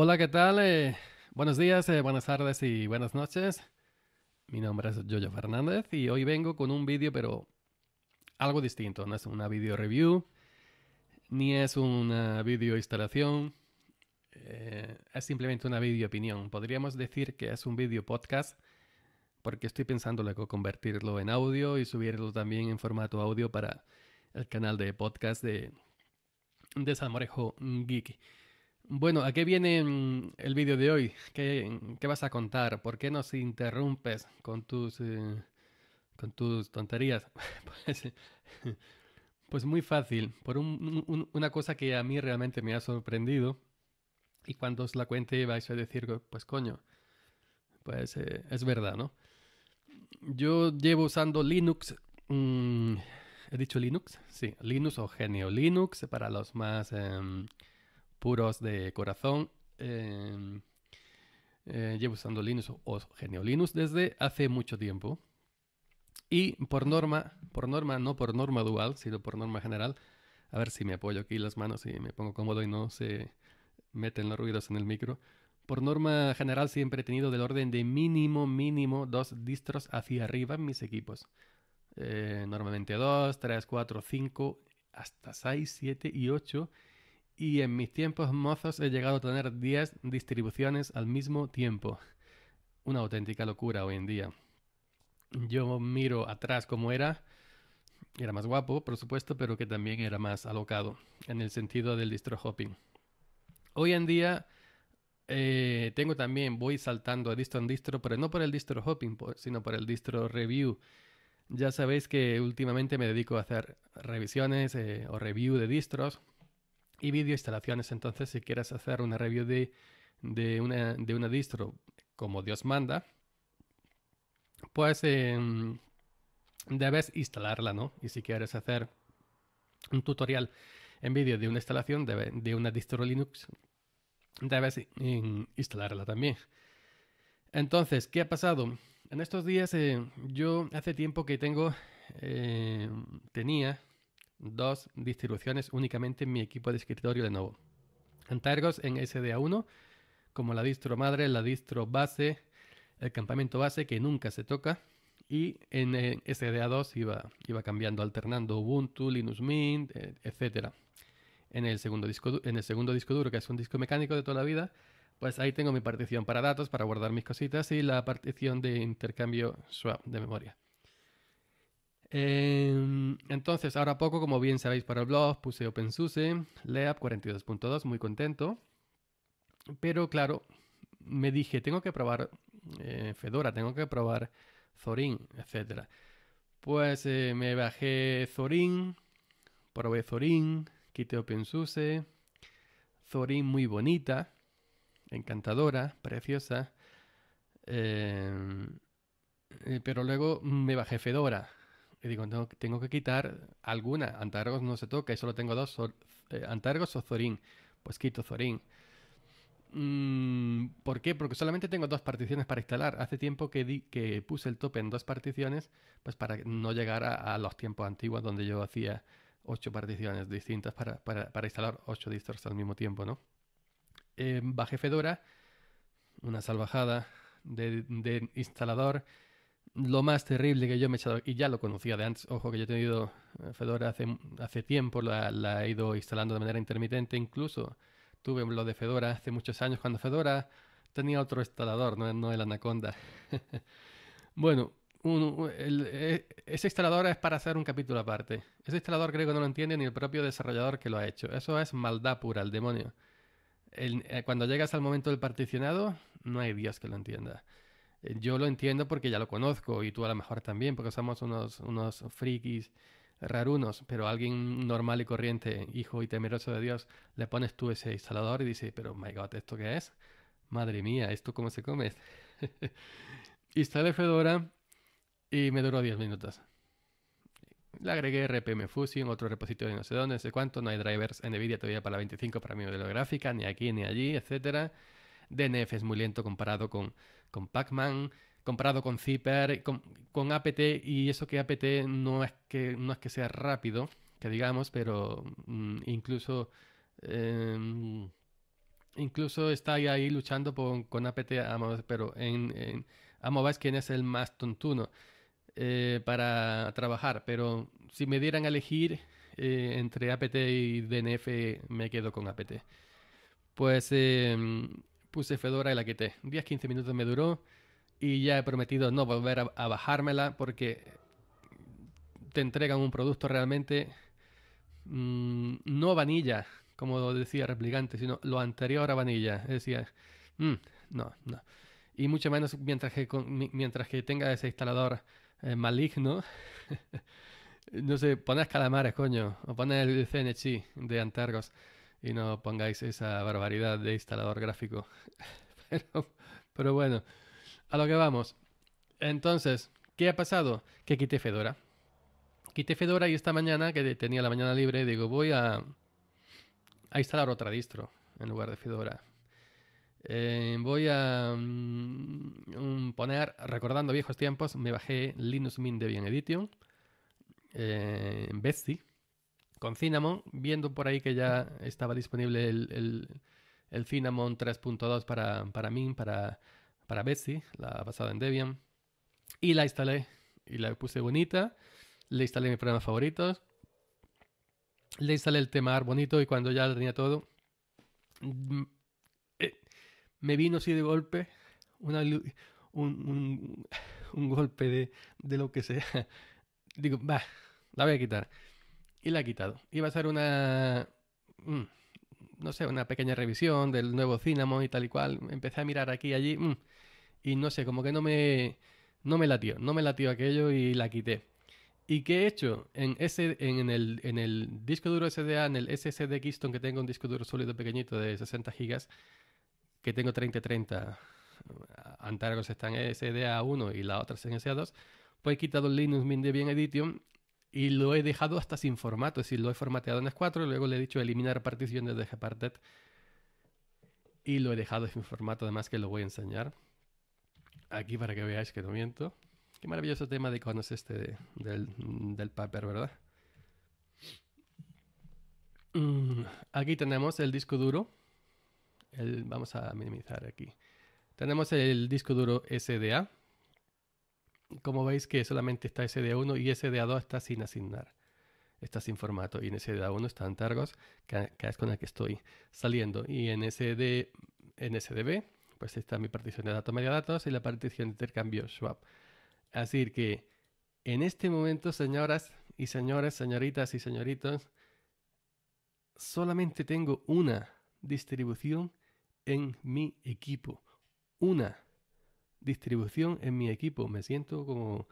Hola, ¿qué tal? Eh, buenos días, eh, buenas tardes y buenas noches. Mi nombre es Jojo Fernández y hoy vengo con un vídeo, pero algo distinto. No es una video review, ni es una video instalación. Eh, es simplemente una video opinión. Podríamos decir que es un video podcast porque estoy pensando luego convertirlo en audio y subirlo también en formato audio para el canal de podcast de, de Salmorejo Geek. Bueno, ¿a qué viene mm, el vídeo de hoy? ¿Qué, vas a contar? ¿Por qué nos interrumpes con tus, eh, con tus tonterías? Pues, pues, muy fácil, por una cosa que a mí realmente me ha sorprendido y cuando os la cuente vais a decir, pues coño, pues eh, es verdad, ¿no? Yo llevo usando Linux, mm, ¿he dicho Linux? Sí, Linux o Genio Linux para los más... Em, puros de corazón. Em, eh, llevo usando Linux o Genio desde hace mucho tiempo. Y por norma, por norma, no por norma dual, sino por norma general. A ver si me apoyo aquí las manos y me pongo cómodo y no se meten los ruidos en el micro. Por norma general siempre he tenido del orden de mínimo, mínimo dos distros hacia arriba en mis equipos. Eh, normalmente dos, tres, cuatro, cinco, hasta seis, siete y ocho y en mis tiempos mozos he llegado a tener 10 distribuciones al mismo tiempo. Una auténtica locura hoy en día. Yo miro atrás cómo era, era más guapo, por supuesto, pero que también era más alocado en el sentido del distro hopping. Hoy en día eh, tengo también, voy saltando a distro en distro, pero no por el distro hopping, sino por el distro review. Ya sabéis que últimamente me dedico a hacer revisiones eh, o review de distros y vídeo instalaciones. Entonces, si quieres hacer una review de, de, una, de una distro como Dios manda, pues em, debes instalarla, ¿no? Y si quieres hacer un tutorial en vídeo de una instalación de, una distro Linux, debes instalarla también. Entonces, ¿qué ha pasado? En estos días eh, yo hace tiempo que tengo, eh, tenía dos distribuciones únicamente en mi equipo de escritorio de nuevo. Targos, en SDA1, como la distro madre, la distro base, el campamento base que nunca se toca. Y en eh, SDA2 iba, iba cambiando, alternando Ubuntu, Linux Mint, eh, etc. En el, segundo disco, en el segundo disco duro, que es un disco mecánico de toda la vida, pues ahí tengo mi partición para datos, para guardar mis cositas y la partición de intercambio swap de memoria. Em, entonces, ahora poco, como bien sabéis para el blog, puse OpenSUSE, LEAP 42.2, muy contento. Pero claro, me dije, tengo que probar eh, Fedora, tengo que probar Zorin, etc. Pues eh, me bajé Zorin, probé Zorin, quité OpenSUSE, Zorin muy bonita, encantadora, preciosa. Em, eh, pero luego me bajé Fedora y digo, tengo que quitar alguna. Antargos no se toca y solo tengo dos. Eh, antargos o Zorin. Pues quito Zorin. Mm, ¿Por qué? Porque solamente tengo dos particiones para instalar. Hace tiempo que, que puse el tope en dos particiones, pues para no llegar a, los tiempos antiguos donde yo hacía ocho particiones distintas para, instalar ocho distors al mismo tiempo, ¿no? Em, Fedora, una salvajada de instalador lo más terrible que yo me he echado, y ya lo conocía de antes, ojo que yo he tenido eh, Fedora hace, tiempo, la, he ido instalando de manera intermitente, incluso tuve lo de Fedora hace muchos años, cuando Fedora tenía otro instalador, no, no el Anaconda. bueno, eh, ese instalador es para hacer un capítulo aparte. Ese instalador creo que no lo entiende ni el propio desarrollador que lo ha hecho. Eso es maldad pura, el demonio. Eh, cuando llegas al momento del particionado, no hay Dios que lo entienda yo lo entiendo porque ya lo conozco y tú a lo mejor también, porque somos unos, unos frikis rarunos, pero alguien normal y corriente, hijo y temeroso de Dios, le pones tú ese instalador y dices, pero my god, ¿esto qué es? Madre mía, ¿esto cómo se come? Instale Fedora y me duró 10 minutos. Le agregué RPM Fusion, otro repositorio no sé dónde, no sé cuánto, no hay drivers en NVIDIA todavía para la 25 para mi modelo gráfica, ni aquí ni allí, etcétera DNF es muy lento comparado con, Pac-Man, comparado con Zipper, con, APT, y eso que APT no es que, no es que sea rápido, que digamos, pero mm, incluso... Em, incluso está ahí, luchando con APT pero en, en quién quien es el más tontuno eh, para trabajar. Pero si me dieran a elegir eh, entre APT y DNF, me quedo con APT. Pues eh, Puse Fedora y la quité. 10-15 minutos me duró y ya he prometido no volver a, bajármela porque te entregan un producto realmente mm, no vanilla, como decía Replicante, sino lo anterior a vanilla. Decía, mm, no, no. Y mucho menos mientras que, mientras que tenga ese instalador eh, maligno. no sé, pones calamares, coño, o pones el CNC de Antargos y no pongáis esa barbaridad de instalador gráfico. pero, bueno, a lo que vamos. Entonces, ¿qué ha pasado? Que quité Fedora. Quité Fedora y esta mañana, que tenía la mañana libre, digo, voy a, instalar otra distro en lugar de Fedora. Eh, voy a mm, poner, recordando viejos tiempos, me bajé Linux Mint Debian Edition, eh, Betsy, con Cinnamon, viendo por ahí que ya estaba disponible el, el, Cinnamon 3.2 para, para para, para Betsy, la basada en Debian, y la instalé y la puse bonita, le instalé mis programas favoritos, le instalé el tema bonito y cuando ya tenía todo, mm, eh, me vino así de golpe un, golpe de, de lo que sea. Digo, va, la voy a quitar y la he quitado. Iba a ser una... Mm, no sé, una pequeña revisión del nuevo Cinnamon y tal y cual. Empecé a mirar aquí y allí mm, y no sé, como que no me... No me latió, no me latió aquello y la quité. ¿Y qué he hecho? En, ese, en, el, disco duro SDA, en el SSD Keystone, que tengo un disco duro sólido pequeñito de 60 GB, que tengo 30-30, Antargos están en SDA1 y la otra en SDA2, pues he quitado el Linux Mint Debian Edition y lo he dejado hasta sin formato, es decir, lo he formateado en S4, luego le he dicho eliminar particiones de Gparted y lo he dejado sin formato, además que lo voy a enseñar aquí para que veáis que no miento. Qué maravilloso tema de conoce este del, paper, ¿verdad? Mm, aquí tenemos el disco duro. vamos a minimizar aquí. Tenemos el disco duro SDA, como veis que solamente está sd 1 y sd 2 está sin asignar. Está sin formato. Y en sd 1 están targos, que, es con el que estoy saliendo. Y en, en SDB, pues está mi partición de datos media datos y la partición de intercambio swap. Así que en este momento, señoras y señores, señoritas y señoritos, solamente tengo una distribución en mi equipo. Una distribución en mi equipo. Me siento como,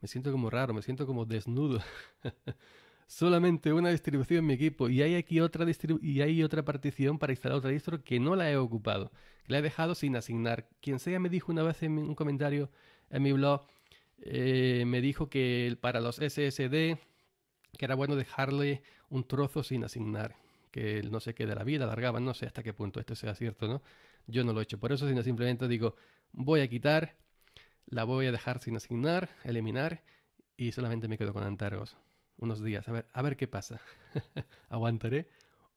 me siento como raro, me siento como desnudo. Solamente una distribución en mi equipo y hay aquí otra y hay otra partición para instalar otra distro que no la he ocupado, que la he dejado sin asignar. Quien sea me dijo una vez en un comentario en mi blog, eh, me dijo que para los SSD que era bueno dejarle un trozo sin asignar que no sé qué de la vida alargaba, no sé hasta qué punto esto sea cierto, ¿no? Yo no lo he hecho por eso, sino simplemente digo, voy a quitar, la voy a dejar sin asignar, eliminar y solamente me quedo con Antargos unos días. A ver, a ver qué pasa. Aguantaré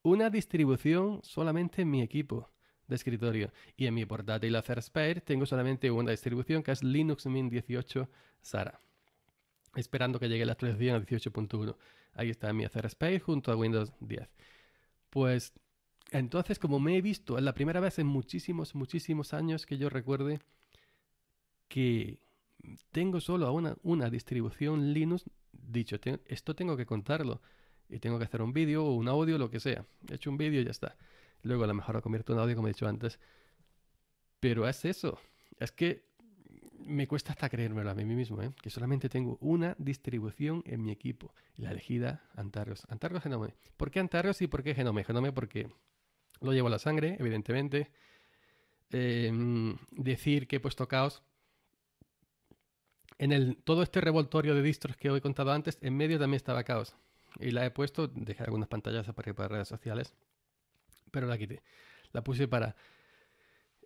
una distribución solamente en mi equipo de escritorio y en mi portátil Spare tengo solamente una distribución que es Linux Mint 18 Sara. Esperando que llegue la actualización a 18.1. Ahí está mi Spare junto a Windows 10. Pues entonces, como me he visto, es la primera vez en muchísimos, muchísimos años que yo recuerde que tengo solo una, una distribución Linux, dicho, esto tengo que contarlo. Y tengo que hacer un vídeo o un audio, lo que sea. He hecho un vídeo y ya está. Luego a lo mejor lo convierto en audio, como he dicho antes. Pero es eso. Es que me cuesta hasta creérmelo a mí mismo, ¿eh? que solamente tengo una distribución en mi equipo, la elegida Antaros. Antaros Genome. ¿Por qué Antaros y por qué Genome? Genome porque lo llevo a la sangre, evidentemente. Em, decir que he puesto caos. En el, todo este revoltorio de distros que he contado antes, en medio también estaba caos. Y la he puesto, dejé algunas pantallas para, para redes sociales, pero la quité. La puse para,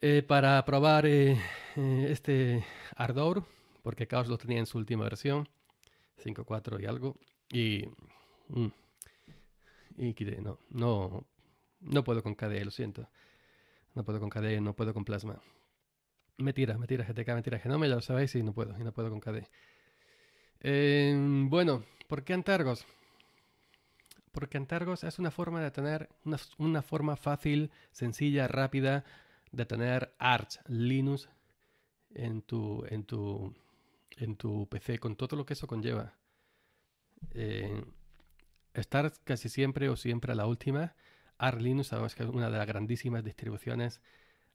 eh, para probar eh, eh, este Ardor, porque caos lo tenía en su última versión, 5.4 y algo. Y, mm, y quité, no, no, no puedo con KDE, lo siento. No puedo con KDE, no puedo con Plasma. Me tira, me tira GTK, me tira Genome, ya lo sabéis, y no puedo, y no puedo con KDE. Em, bueno, ¿por qué Antargos? Porque Antargos es una forma de tener, una, forma fácil, sencilla, rápida de tener Arch Linux en tu, en tu, en tu PC, con todo lo que eso conlleva. Eh, estar casi siempre o siempre a la última R-Linux, sabemos que es una de las grandísimas distribuciones.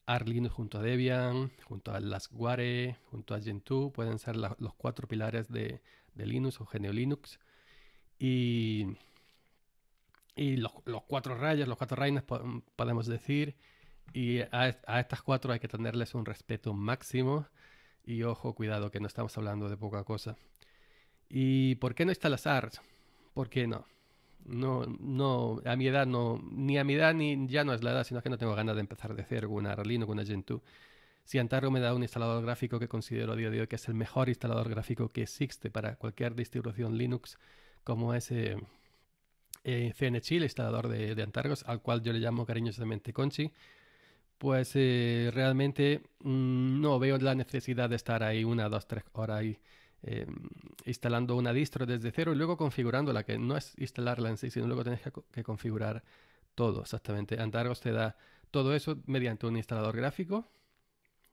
R-Linux junto a Debian, junto a Lasguare, junto a Gentoo, pueden ser los cuatro pilares de, Linux o Geneo Linux. Y, y los, cuatro rayas, los cuatro reinas, podemos decir. Y a, estas cuatro hay que tenerles un respeto máximo. Y ojo, cuidado, que no estamos hablando de poca cosa. ¿Y por qué no instalas ARS? ¿Por qué no? No, no, a mi edad no, ni a mi edad ni ya no es la edad, sino que no tengo ganas de empezar de hacer una RLinux, con una Gentoo. Si Antargo me da un instalador gráfico que considero a día que es el mejor instalador gráfico que existe para cualquier distribución Linux, como ese eh, CNC, eh, el instalador de, Antargos, al cual yo le llamo cariñosamente Conchi, pues eh, realmente mm, no veo la necesidad de estar ahí una, dos, tres horas ahí eh, instalando una distro desde cero y luego configurándola, que no es instalarla en sí, sino luego tienes que, configurar todo exactamente. Antargos te da todo eso mediante un instalador gráfico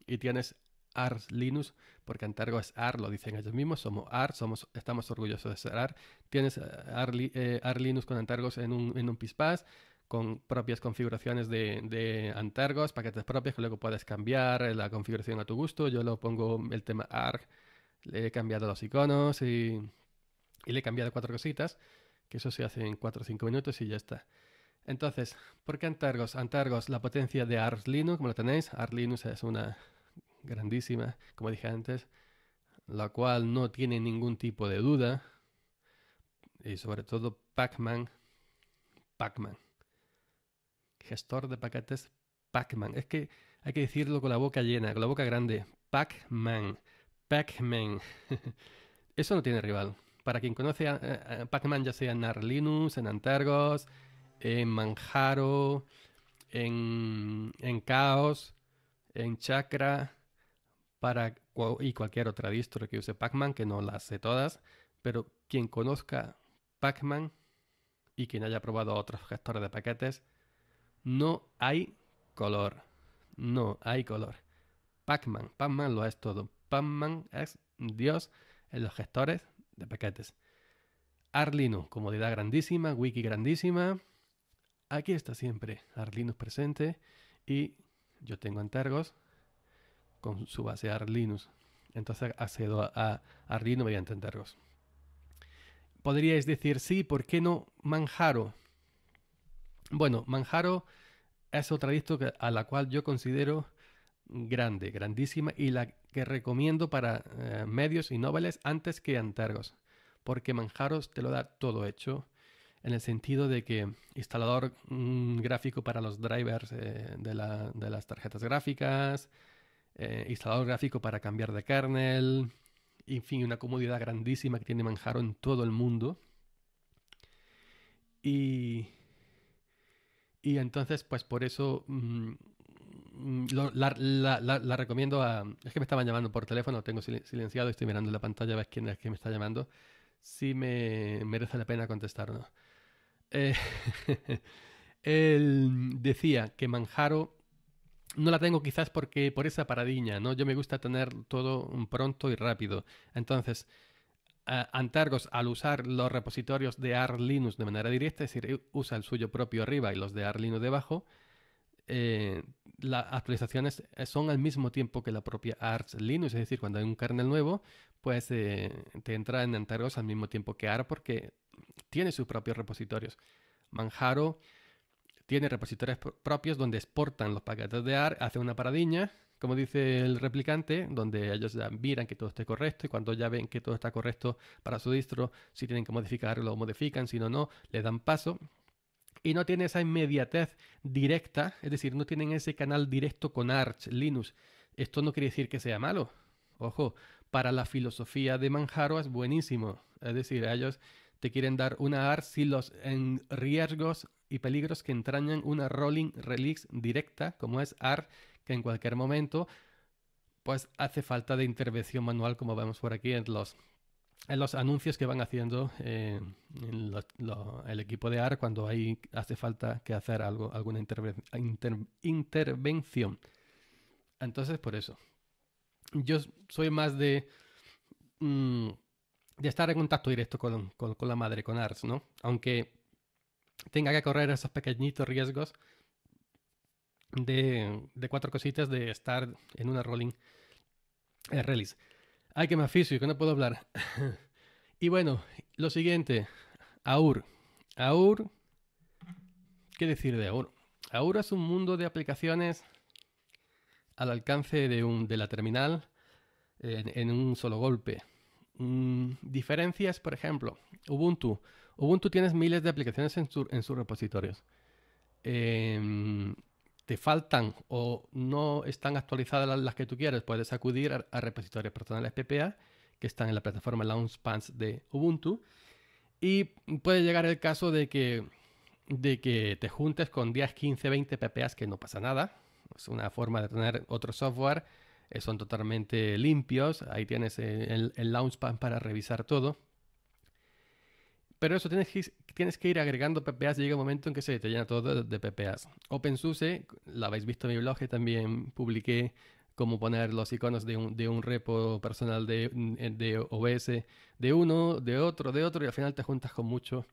y tienes Ars Linux, porque Antargo es AR, lo dicen ellos mismos, somos AR, somos, estamos orgullosos de ser AR. Tienes AR, eh, eh, Linux con Antargos en un, en PISPAS, con propias configuraciones de, de, Antargos, paquetes propios que luego puedes cambiar la configuración a tu gusto. Yo lo pongo el tema ARC le he cambiado los iconos y, le he cambiado cuatro cositas, que eso se hace en cuatro o cinco minutos y ya está. Entonces, ¿por qué Antargos? Antargos, la potencia de Ars Linux, como lo tenéis, Ars Linux es una grandísima, como dije antes, la cual no tiene ningún tipo de duda. Y sobre todo Pacman, Pacman. Gestor de paquetes Pacman. Es que hay que decirlo con la boca llena, con la boca grande. Pacman. Pac-Man. Eso no tiene rival. Para quien conoce a, Pac-Man, ya sea en Arlinus, en Antargos, en Manjaro, en, en Chaos, en Chakra, para, y cualquier otra distro que use Pac-Man, que no las sé todas, pero quien conozca Pac-Man y quien haya probado otros gestores de paquetes, no hay color. No hay color. Pac-Man, Pac-Man lo es todo. Spamman es Dios en los gestores de paquetes. Arlinux, comodidad grandísima, wiki grandísima. Aquí está siempre Arlinux presente y yo tengo Entergos con su base Arlinux. Entonces accedo a Arlinux mediante Entergos. Podríais decir, sí, ¿por qué no Manjaro? Bueno, Manjaro es otra distro a la cual yo considero grande, grandísima y la que recomiendo para eh, medios y noveles antes que antergos, porque Manjaros te lo da todo hecho en el sentido de que instalador mm, gráfico para los drivers eh, de, las tarjetas gráficas, eh, instalador gráfico para cambiar de kernel, en fin, una comodidad grandísima que tiene Manjaro en todo el mundo. Y, y entonces, pues por eso... Mm, Mm, la, recomiendo a... Es que me estaban llamando por teléfono, tengo silenciado, estoy mirando la pantalla a ver quién es que me está llamando. Si me merece la pena contestar no. Eh, él decía que Manjaro no la tengo quizás porque por esa paradiña, ¿no? Yo me gusta tener todo pronto y rápido. Entonces, Antargos al usar los repositorios de Ar Linux de manera directa, es decir, e, usa el suyo propio arriba y los de R Linux debajo, eh, las actualizaciones eh, son al mismo tiempo que la propia Arch Linux, es decir, cuando hay un kernel nuevo, pues eh, te entra en encargos al mismo tiempo que Arch porque tiene sus propios repositorios. Manjaro tiene repositorios propios donde exportan los paquetes de Arch, hace una paradiña, como dice el replicante, donde ellos miran que todo esté correcto y cuando ya ven que todo está correcto para su distro, si tienen que modificarlo, lo modifican, si no, no, le dan paso y no tiene esa inmediatez directa, es decir, no tienen ese canal directo con Arch, Linux. Esto no quiere decir que sea malo. Ojo, para la filosofía de Manjaro es buenísimo. Es decir, ellos te quieren dar una Arch si los en riesgos y peligros que entrañan una rolling release directa, como es Arch, que en cualquier momento pues hace falta de intervención manual, como vemos por aquí en los en los anuncios que van haciendo eh, el equipo de AR cuando hay, hace falta que hacer algo, alguna intervención. Entonces, por eso. Yo soy más de, mm, de estar en contacto directo con, con, la madre, con ARS, ¿no? Aunque tenga que correr esos pequeñitos riesgos de, cuatro cositas de estar en una rolling eh, release. Ay, que me aficio, que no puedo hablar. y bueno, lo siguiente, AUR. AUR, ¿qué decir de AUR? AUR es un mundo de aplicaciones al alcance de, un, de la terminal en, un solo golpe. Mm, diferencias, por ejemplo, Ubuntu. Ubuntu tienes miles de aplicaciones en, en sus repositorios. Em, te faltan o no están actualizadas las que tú quieres, puedes acudir a, repositorios personales PPA que están en la plataforma Launchpad de Ubuntu. Y puede llegar el caso de que, de que te juntes con 10, 15, 20 PPAs que no pasa nada. Es una forma de tener otro software. Eh, son totalmente limpios. Ahí tienes eh, el, el Launchpad para revisar todo. Pero eso tienes que, tienes que ir agregando PPAs. y Llega un momento en que se te llena todo de PPAs. OpenSUSE, la habéis visto en mi blog, también publiqué cómo poner los iconos de un, de un repo personal de, eh, de, OBS, de uno, de otro, de otro, y al final te juntas con muchos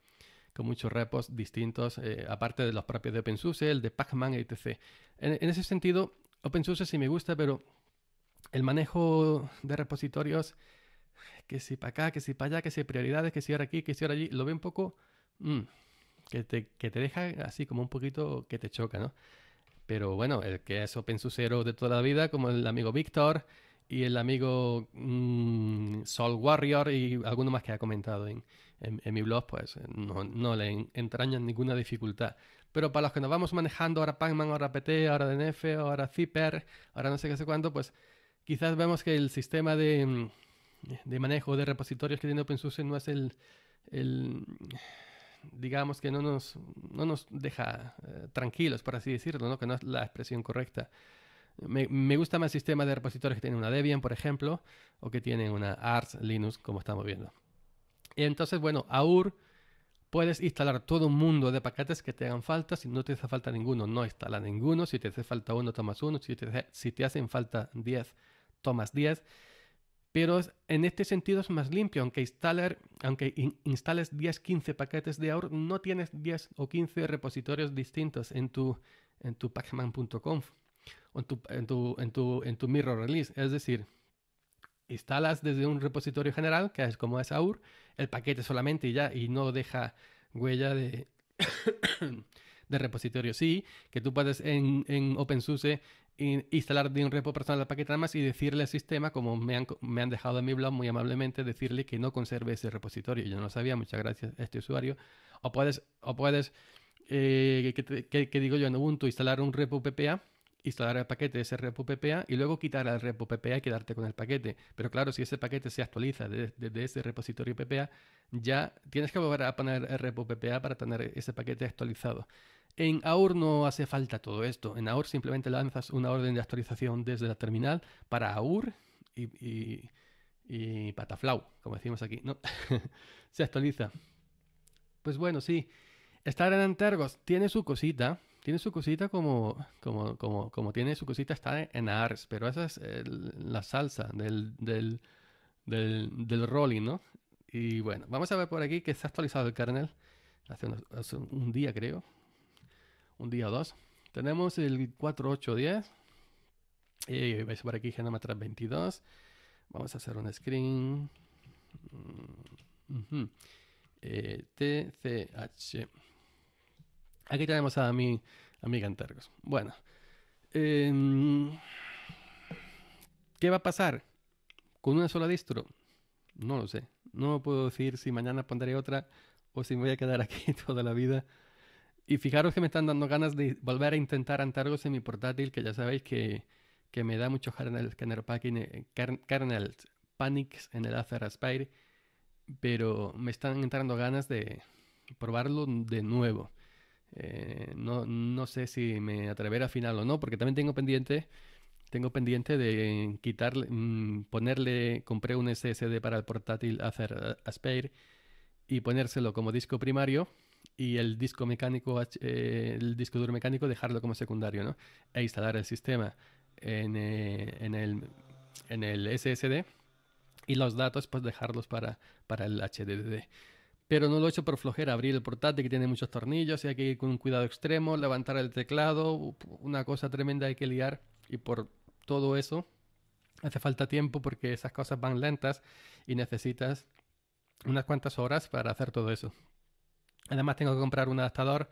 con muchos repos distintos, eh, aparte de los propios de OpenSUSE, el de Pacman, etc. en ese sentido, OpenSUSE sí me gusta, pero el manejo de repositorios que si para acá, que si para allá, que si prioridades, que si ahora aquí, que si ahora allí, lo ve un poco mm, que, te, deja así como un poquito que te choca, ¿no? Pero bueno, el que es cero de toda la vida, como el amigo Víctor y el amigo mm, Sol Warrior y alguno más que ha comentado en, mi blog, pues eh, no, le entrañan ninguna dificultad. Pero para los que nos vamos manejando ahora Pacman, ahora PT, ahora DNF, ahora Zipper, ahora no sé qué sé cuánto, pues quizás vemos que el sistema de, mm, de manejo de repositorios que tiene OpenSUSE no es el, digamos que no nos, deja eh, tranquilos, por así decirlo, ¿no? que no es la expresión correcta. Me, gusta más el sistema de repositorios que tienen una Debian, por ejemplo, o que tienen una ARS Linux, como estamos viendo. entonces, bueno, AUR puedes instalar todo un mundo de paquetes que te hagan falta. Si no te hace falta ninguno, no instala ninguno. Si te hace falta uno, tomas uno. Si te, si te hacen falta 10, tomas 10. Pero en este sentido es más limpio, aunque, aunque instales 10-15 paquetes de AUR, no tienes 10 o 15 repositorios distintos en tu, en tu pacman.conf o en tu, en, tu, en, mirror release. Es decir, instalas desde un repositorio general, que es como es AUR, el paquete solamente y ya, y no deja huella de, de repositorio. Sí, que tú puedes en, en OpenSUSE instalar de un repo personal de más y decirle al sistema, como me han, me han dejado en mi blog muy amablemente, decirle que no conserve ese repositorio. Yo no lo sabía, muchas gracias a este usuario. O puedes, o puedes eh, que, digo yo en Ubuntu, instalar un repo PPA instalar el paquete de ese repo PPA y luego quitar el repo PPA y quedarte con el paquete. Pero claro, si ese paquete se actualiza desde ese repositorio PPA, ya tienes que volver a poner el repo PPA para tener ese paquete actualizado. En aur no hace falta todo esto. En aur simplemente lanzas una orden de actualización desde la terminal para aur y, y, pataflau, como decimos aquí, ¿no? se actualiza. Pues bueno, sí. Estar en Antergos tiene su cosita, tiene su cosita como, como, como, como tiene su cosita está en Ars, pero esa es eh, la salsa del, del, rolling, ¿no? Y bueno, vamos a ver por aquí que se ha actualizado el kernel hace, un día, creo, un día o dos. Tenemos el 4810, y vais por aquí Genomatras 22. Vamos a hacer un screen. TCH. Mm, Aquí tenemos a mi, amiga Antargos Bueno. Em, ¿Qué va a pasar? ¿Con una sola distro? No lo sé. No puedo decir si mañana pondré otra o si me voy a quedar aquí toda la vida. Y fijaros que me están dando ganas de volver a intentar Antargos en mi portátil, que ya sabéis que, me da mucho kernel, kernel eh, panics en el Acer Aspire, pero me están entrando ganas de probarlo de nuevo. Eh, no, no, sé si me atreveré a final o no, porque también tengo pendiente, tengo pendiente de quitarle, mm, ponerle, compré un SSD para el portátil hacer eh, Aspire y ponérselo como disco primario y el disco mecánico, eh, el disco duro mecánico dejarlo como secundario, ¿no? E instalar el sistema en, en, el, SSD y los datos pues dejarlos para, para el HDD pero no lo he hecho por flojera, abrir el portátil que tiene muchos tornillos y hay que ir con un cuidado extremo, levantar el teclado, una cosa tremenda hay que liar y por todo eso hace falta tiempo porque esas cosas van lentas y necesitas unas cuantas horas para hacer todo eso. Además tengo que comprar un adaptador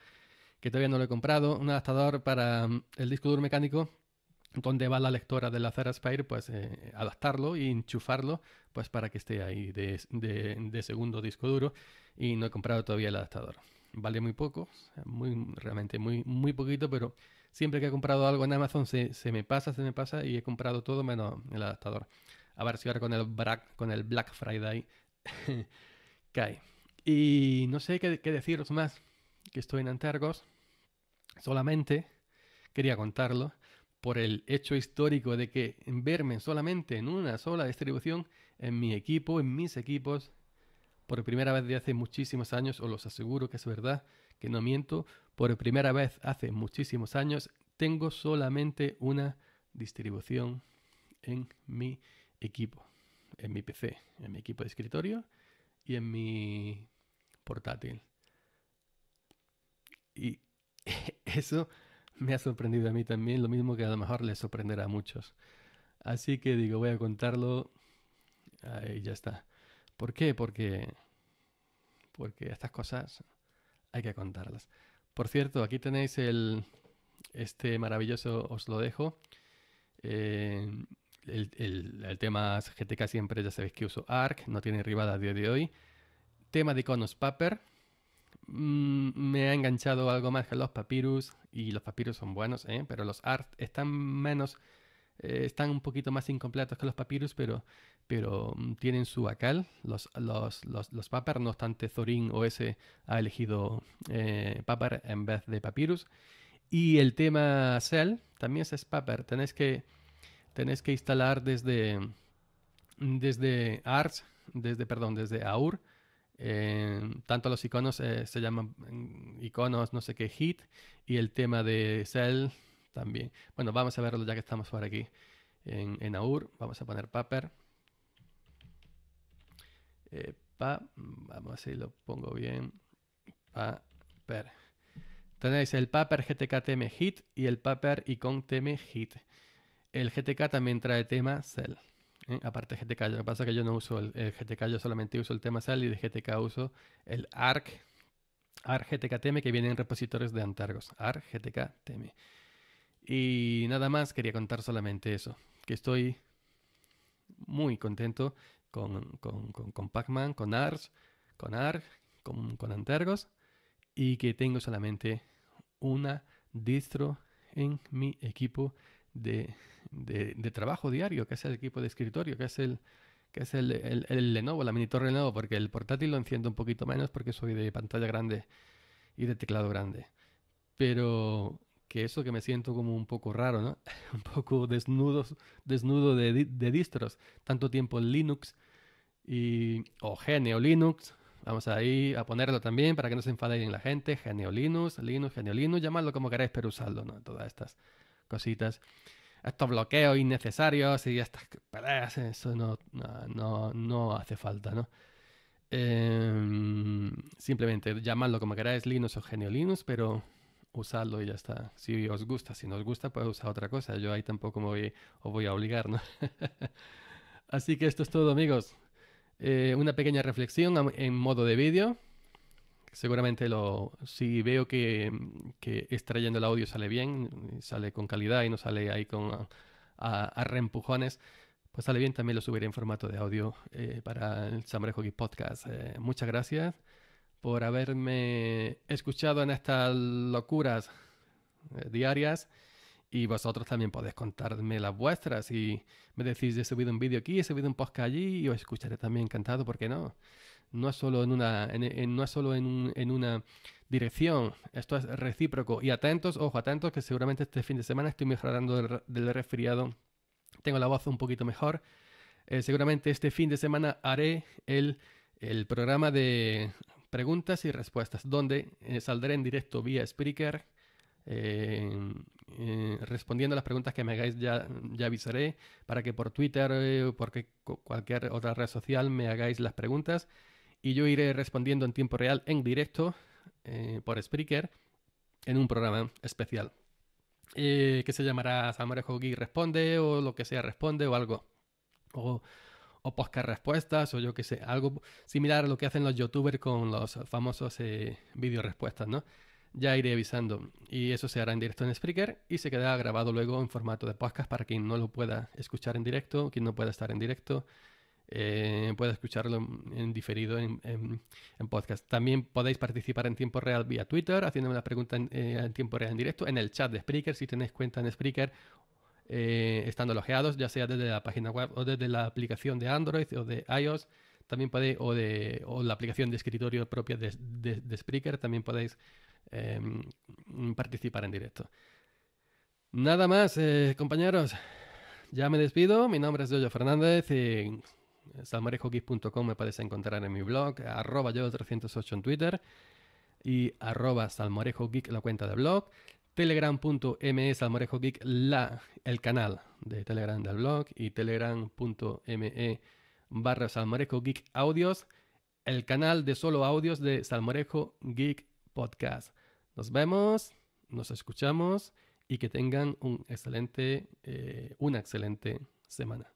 que todavía no lo he comprado, un adaptador para mm, el disco duro mecánico donde va la lectora de la Aspire, pues eh, adaptarlo y enchufarlo pues para que esté ahí de, segundo disco duro y no he comprado todavía el adaptador. Vale muy poco, muy, realmente muy, muy poquito, pero siempre que he comprado algo en Amazon se, me pasa, se me pasa y he comprado todo menos el adaptador. A ver si ahora con el, Black, con el Black Friday cae. Y no sé qué, qué deciros más, que estoy en Antargos, solamente quería contarlo por el hecho histórico de que verme solamente en una sola distribución, en mi equipo, en mis equipos, por primera vez de hace muchísimos años, os los aseguro que es verdad, que no miento, por primera vez hace muchísimos años tengo solamente una distribución en mi equipo, en mi PC, en mi equipo de escritorio y en mi portátil. Y eso me ha sorprendido a mí también, lo mismo que a lo mejor les sorprenderá a muchos. Así que digo, voy a contarlo y ya está. ¿Por qué? Porque, porque estas cosas hay que contarlas. Por cierto, aquí tenéis el, este maravilloso, os lo dejo. Eh, el, tema GTK siempre ya sabéis que uso ARC, no tiene rival a día de hoy. Tema de iconos Paper Mm, me ha enganchado algo más que los papyrus, y los papyrus son buenos, ¿eh? pero los art están menos, eh, están un poquito más incompletos que los papyrus, pero, pero mm, tienen su acal. Los, los, los, no obstante, Zorin OS ha elegido eh, en vez de papyrus. Y el tema Cell también es Paper. Tenéis que, tenés que instalar desde, desde arts desde, perdón, desde AUR tanto los iconos eh, se llaman mm, iconos, no sé qué, hit, y el tema de cell también. Bueno, vamos a verlo ya que estamos por aquí en, AUR. Vamos a poner paper. Eh, mm, vamos a ver si lo pongo bien. Paper. Tenéis el paper gtk gtktm hit y el paper icon tm hit. El gtk también trae tema cell. Eh, aparte de GTK, lo que pasa es que yo no uso el, eh, GTK, yo solamente uso el tema sal y de GTK uso el ARC, ARC gtk que viene en repositorios de Antargos, ARC gtk Y nada más, quería contar solamente eso, que estoy muy contento con, con, con, Pac-Man, con ARS, con ARC, con Antargos y que tengo solamente una distro en mi equipo de, trabajo diario, que es el equipo de escritorio, que es el que es el, el, Lenovo, la mini torre Lenovo, porque el portátil lo enciendo un poquito menos porque soy de pantalla grande y de teclado grande. Pero que eso que me siento como un poco raro, ¿no? un poco desnudo, desnudo de, distros. Tanto tiempo en Linux y, o Geneo Linux. Vamos ahí a ponerlo también para que no se enfaden la gente. Geneo Linux, Linux, Geneo Linux, llamadlo como queráis, pero usadlo, ¿no? Todas estas cositas. Estos bloqueos innecesarios y estas eso no, hace falta, ¿no? Em, simplemente llamadlo como queráis, Linux o Genio Linux, pero usadlo y ya está. Si os gusta, si no os gusta, pues usar otra cosa. Yo ahí tampoco voy, os voy a obligar, ¿no? Así que esto es todo, amigos. Eh, una pequeña reflexión en modo de vídeo. Seguramente lo, si veo que, que, extrayendo el audio sale bien, sale con calidad y no sale ahí con ah, a, reempujones, pues sale bien, también lo subiré en formato de audio eh, para el Samurai Hockey Podcast. Eh, muchas gracias por haberme escuchado en estas locuras eh, diarias. Y vosotros también podéis contarme las vuestras. y me decís, he subido un vídeo aquí, he subido un podcast allí, y os escucharé también encantado, ¿por qué no? no es solo en una, no es en, una dirección, esto es recíproco. Y atentos, ojo, atentos, que seguramente este fin de semana estoy mejorando del, resfriado, tengo la voz un poquito mejor. Eh, seguramente este fin de semana haré el, programa de preguntas y respuestas, donde eh, saldré en directo vía Spreaker. Eh, respondiendo a las preguntas que me hagáis ya, ya avisaré para que por Twitter o por cualquier otra red social me hagáis las preguntas y yo iré respondiendo en tiempo real en directo eh, por Spreaker en un programa especial eh, que se llamará Samurai Gui Responde o lo que sea Responde o algo. O, o podcast respuestas o yo que sé, algo similar a lo que hacen los youtubers con los famosos eh, video respuestas, ¿no? Ya iré avisando y eso se hará en directo en Spreaker y se quedará grabado luego en formato de podcast para quien no lo pueda escuchar en directo, quien no pueda estar en directo eh, pueda escucharlo en, diferido en, podcast. También podéis participar en tiempo real vía Twitter, haciéndome una pregunta eh, en, tiempo real en directo, en el chat de Spreaker, si tenéis cuenta en Spreaker, eh, estando logeados, ya sea desde la página web o desde la aplicación de Android o de iOS. También podéis, o, de, la aplicación de escritorio propia de, de, Spreaker, también podéis em, participar en directo. Nada más, eh, compañeros. Ya me despido. Mi nombre es Yoyo Fernández y salmorejogeek.com me puedes encontrar en mi blog, arroba yo 308 en Twitter y arroba salmorejogeek la cuenta de blog, telegram.me salmorejogeek la, el canal de Telegram del blog y telegram.me barra salmorejogeek audios, el canal de solo audios de Salmorejo Geek Podcast. Nos vemos, nos escuchamos y que tengan un excelente, eh, una excelente semana.